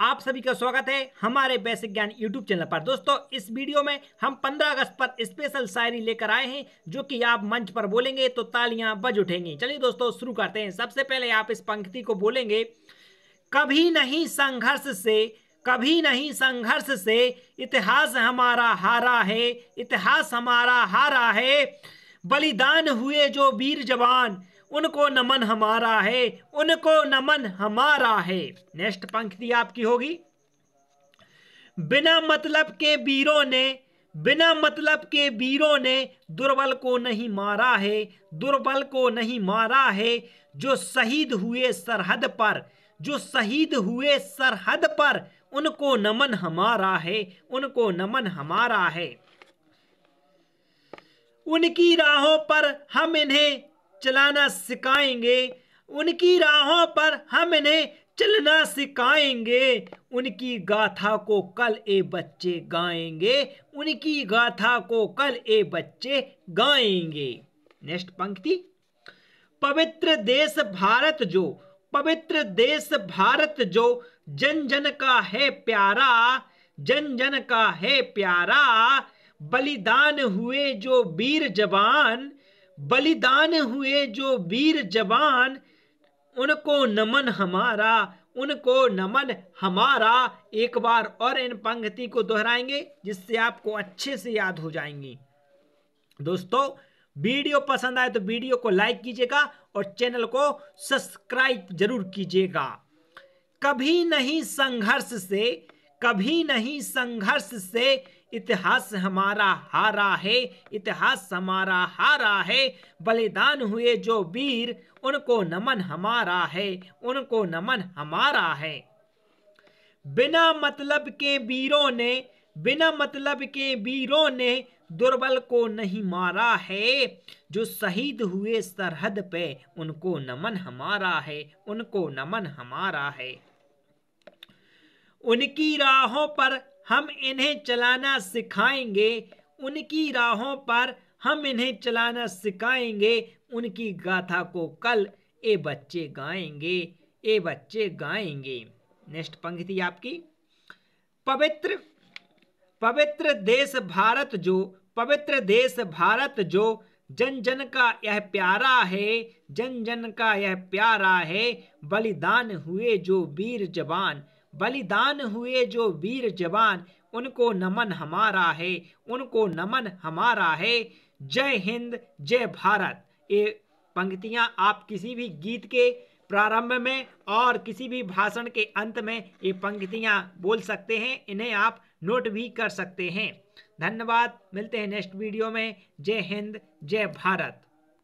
आप सभी का स्वागत है हमारे बेसिक ज्ञान यूट्यूब चैनल पर दोस्तों इस वीडियो में हम 15 अगस्त पर स्पेशल शायरी लेकर आए हैं जो कि आप मंच पर बोलेंगे तो तालियां बज उठेंगी चलिए दोस्तों शुरू करते हैं सबसे पहले आप इस पंक्ति को बोलेंगे कभी नहीं संघर्ष से कभी नहीं संघर्ष से इतिहास हमारा हारा है इतिहास हमारा हारा है बलिदान हुए जो वीर जवान उनको नमन हमारा है उनको नमन हमारा है नेक्स्ट पंक्ति आपकी होगी बिना मतलब के वीरों ने बिना मतलब के वीरों ने दुर्बल को नहीं मारा है दुर्बल को नहीं मारा है जो शहीद हुए सरहद पर जो शहीद हुए सरहद पर उनको नमन हमारा है उनको नमन हमारा है उनकी राहों पर हम इन्हें चलाना सिखाएंगे उनकी राहों पर हम इन्हें चलना सिखाएंगे उनकी गाथा को कल ए बच्चे गाएंगे उनकी गाथा को कल ए बच्चे गाएंगे नेक्स्ट पंक्ति पवित्र देश भारत जो पवित्र देश भारत जो जन जन का है प्यारा जन जन का है प्यारा बलिदान हुए जो वीर जवान बलिदान हुए जो वीर जवान उनको नमन हमारा उनको नमन हमारा एक बार और इन पंक्ति को दोहराएंगे जिससे आपको अच्छे से याद हो जाएंगी दोस्तों वीडियो पसंद आए तो वीडियो को लाइक कीजिएगा और चैनल को सब्सक्राइब जरूर कीजिएगा कभी नहीं संघर्ष से कभी नहीं संघर्ष से इतिहास हमारा हारा है इतिहास हमारा हारा है बलिदान हुए जो वीर उनको नमन हमारा है उनको नमन हमारा है बिना मतलब के वीरों ने बिना मतलब के वीरों ने दुर्बल को नहीं मारा है जो शहीद हुए सरहद पे उनको नमन हमारा है उनको नमन हमारा है उनकी राहों पर हम इन्हें चलाना सिखाएंगे उनकी राहों पर हम इन्हें चलाना सिखाएंगे उनकी गाथा को कल ए बच्चे गाएंगे ए बच्चे गाएंगे नेक्स्ट पंक्ति आपकी पवित्र पवित्र देश भारत जो पवित्र देश भारत जो जन जन का यह प्यारा है जन जन का यह प्यारा है बलिदान हुए जो वीर जवान बलिदान हुए जो वीर जवान उनको नमन हमारा है उनको नमन हमारा है जय हिंद जय भारत ये पंक्तियां आप किसी भी गीत के प्रारंभ में और किसी भी भाषण के अंत में ये पंक्तियां बोल सकते हैं इन्हें आप नोट भी कर सकते हैं धन्यवाद मिलते हैं नेक्स्ट वीडियो में जय हिंद जय भारत